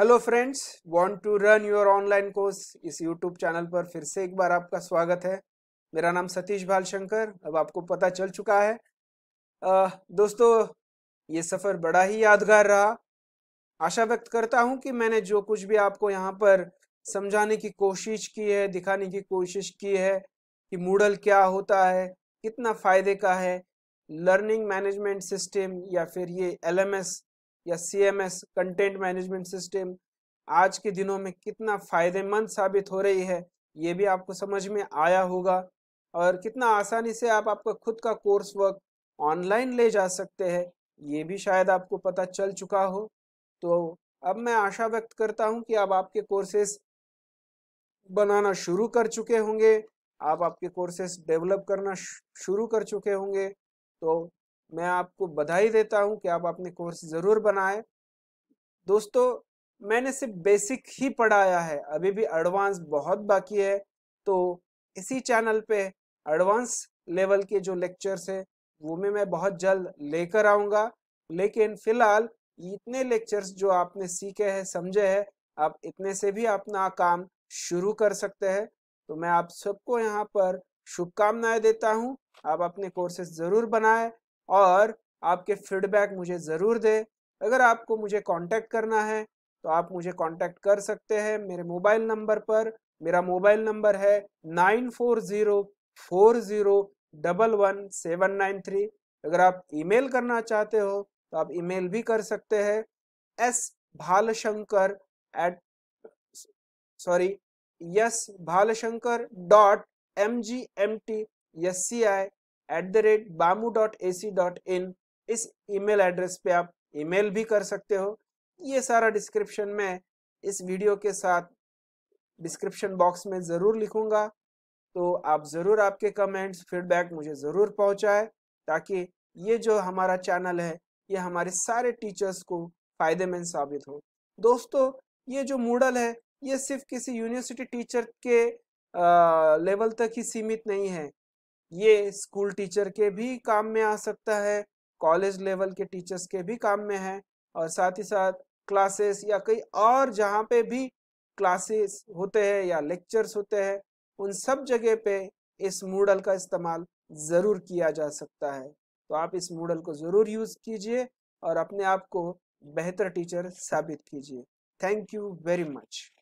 hello friends want to run your online course इस YouTube channel पर फिर से एक बार आपका स्वागत है मेरा नाम सतीश भाल शंकर अब आपको पता चल चुका है आ, दोस्तों ये सफ़र बड़ा ही यादगार रहा आशा व्यक्त करता हूँ कि मैंने जो कुछ भी आपको यहाँ पर समझाने की कोशिश की है दिखाने की कोशिश की है कि मूडल क्या होता है कितना फ़ायदे का है लर्निंग मैनेजमेंट सिस्टम या फिर ये एल या C M S content management system आज के दिनों में कितना फायदेमंद साबित हो रही है ये भी आपको समझ में आया होगा और कितना आसानी से आप आपका खुद का कोर्स वर्क ऑनलाइन ले जा सकते हैं ये भी शायद आपको पता चल चुका हो तो अब मैं आशा व्यक्त करता हूँ कि आप आपके कोर्सेस बनाना शुरू कर चुके होंगे आप आपके कोर्सेस डेवलप करना शुरू कर चुके होंगे तो मैं आपको बधाई देता हूं कि आप अपने कोर्स ज़रूर बनाए दोस्तों मैंने सिर्फ बेसिक ही पढ़ाया है अभी भी एडवांस बहुत बाकी है तो इसी चैनल पे एडवांस लेवल के जो लेक्चर्स है वो में मैं बहुत जल्द लेकर आऊंगा लेकिन फिलहाल इतने लेक्चर्स जो आपने सीखे हैं समझे हैं आप इतने से भी अपना काम शुरू कर सकते हैं तो मैं आप सबको यहाँ पर शुभकामनाएं देता हूँ आप अपने कोर्सेज ज़रूर बनाए और आपके फीडबैक मुझे ज़रूर दे अगर आपको मुझे कांटेक्ट करना है तो आप मुझे कांटेक्ट कर सकते हैं मेरे मोबाइल नंबर पर मेरा मोबाइल नंबर है nine four zero four zero double one seven nine three अगर आप ईमेल करना चाहते हो तो आप ईमेल भी कर सकते हैं S Bhalshankar at sorry yes Bhalshankar dot M G M T S C I at the rate BAMU dot A C dot in इस ईमेल एड्रेस पे आप ईमेल भी कर सकते हो ये सारा डिस्क्रिप्शन में इस वीडियो के साथ डिस्क्रिप्शन बॉक्स में ज़रूर लिखूँगा तो आप ज़रूर आपके कमेंट्स फीडबैक मुझे ज़रूर पहुँचाए ताकि ये जो हमारा चैनल है ये हमारे सारे टीचर्स को फ़ायदेमंद साबित हो दोस्तों ये जो मूडल है ये सिर्फ किसी यूनिवर्सिटी टीचर के आ, लेवल तक ही सीमित नहीं है ये स्कूल टीचर के भी काम में आ सकता है कॉलेज लेवल के टीचर्स के भी काम में है और साथ ही साथ क्लासेस या कई और जहाँ पे भी क्लासेस होते हैं या लेक्चर्स होते हैं उन सब जगह पे इस मूडल का इस्तेमाल ज़रूर किया जा सकता है तो आप इस मूडल को ज़रूर यूज़ कीजिए और अपने आप को बेहतर टीचर साबित कीजिए थैंक यू वेरी मच